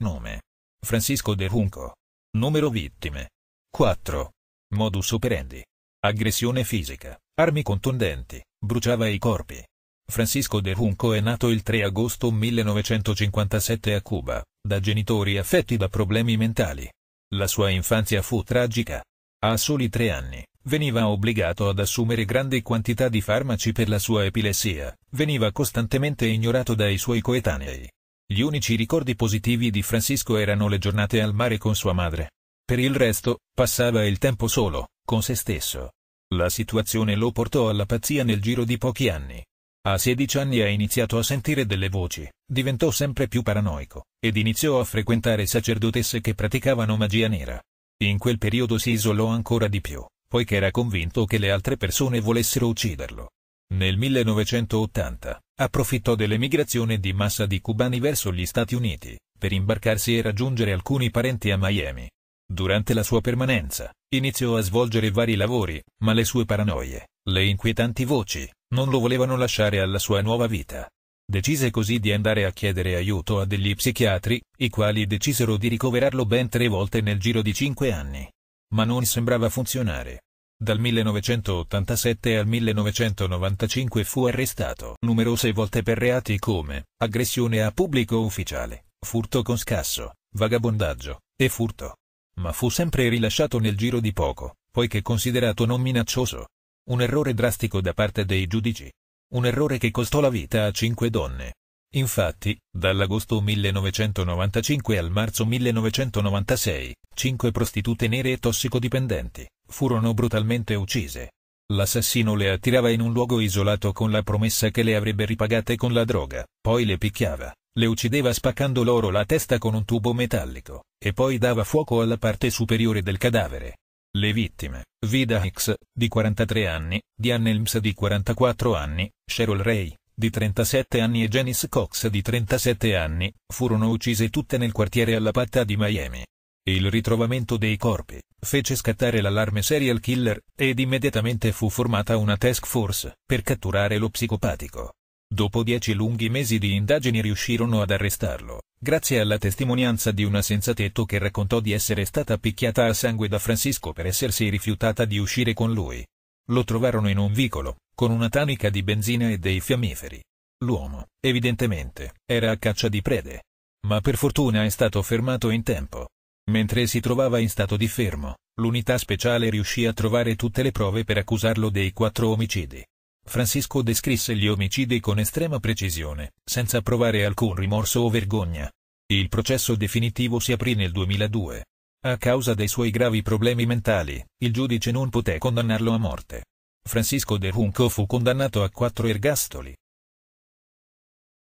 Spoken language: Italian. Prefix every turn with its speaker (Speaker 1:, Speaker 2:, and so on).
Speaker 1: Nome. Francisco De Junco. Numero vittime. 4. Modus operandi. Aggressione fisica. Armi contundenti. Bruciava i corpi. Francisco De Junco è nato il 3 agosto 1957 a Cuba, da genitori affetti da problemi mentali. La sua infanzia fu tragica. A soli tre anni, veniva obbligato ad assumere grandi quantità di farmaci per la sua epilessia, veniva costantemente ignorato dai suoi coetanei, gli unici ricordi positivi di Francisco erano le giornate al mare con sua madre. Per il resto, passava il tempo solo, con se stesso. La situazione lo portò alla pazzia nel giro di pochi anni. A 16 anni ha iniziato a sentire delle voci, diventò sempre più paranoico, ed iniziò a frequentare sacerdotesse che praticavano magia nera. In quel periodo si isolò ancora di più, poiché era convinto che le altre persone volessero ucciderlo. Nel 1980, approfittò dell'emigrazione di massa di cubani verso gli Stati Uniti, per imbarcarsi e raggiungere alcuni parenti a Miami. Durante la sua permanenza, iniziò a svolgere vari lavori, ma le sue paranoie, le inquietanti voci, non lo volevano lasciare alla sua nuova vita. Decise così di andare a chiedere aiuto a degli psichiatri, i quali decisero di ricoverarlo ben tre volte nel giro di cinque anni. Ma non sembrava funzionare. Dal 1987 al 1995 fu arrestato numerose volte per reati come aggressione a pubblico ufficiale, furto con scasso, vagabondaggio e furto. Ma fu sempre rilasciato nel giro di poco, poiché considerato non minaccioso. Un errore drastico da parte dei giudici. Un errore che costò la vita a cinque donne. Infatti, dall'agosto 1995 al marzo 1996, cinque prostitute nere e tossicodipendenti furono brutalmente uccise. L'assassino le attirava in un luogo isolato con la promessa che le avrebbe ripagate con la droga, poi le picchiava, le uccideva spaccando loro la testa con un tubo metallico, e poi dava fuoco alla parte superiore del cadavere. Le vittime, Vida Hicks, di 43 anni, Diane Elms di 44 anni, Cheryl Ray, di 37 anni e Janice Cox di 37 anni, furono uccise tutte nel quartiere alla Patta di Miami. Il ritrovamento dei corpi, fece scattare l'allarme serial killer, ed immediatamente fu formata una task force, per catturare lo psicopatico. Dopo dieci lunghi mesi di indagini riuscirono ad arrestarlo, grazie alla testimonianza di una senzatetto che raccontò di essere stata picchiata a sangue da Francisco per essersi rifiutata di uscire con lui. Lo trovarono in un vicolo, con una tanica di benzina e dei fiammiferi. L'uomo, evidentemente, era a caccia di prede. Ma per fortuna è stato fermato in tempo. Mentre si trovava in stato di fermo, l'unità speciale riuscì a trovare tutte le prove per accusarlo dei quattro omicidi. Francisco descrisse gli omicidi con estrema precisione, senza provare alcun rimorso o vergogna. Il processo definitivo si aprì nel 2002. A causa dei suoi gravi problemi mentali, il giudice non poté condannarlo a morte. Francisco De Junco fu condannato a quattro ergastoli,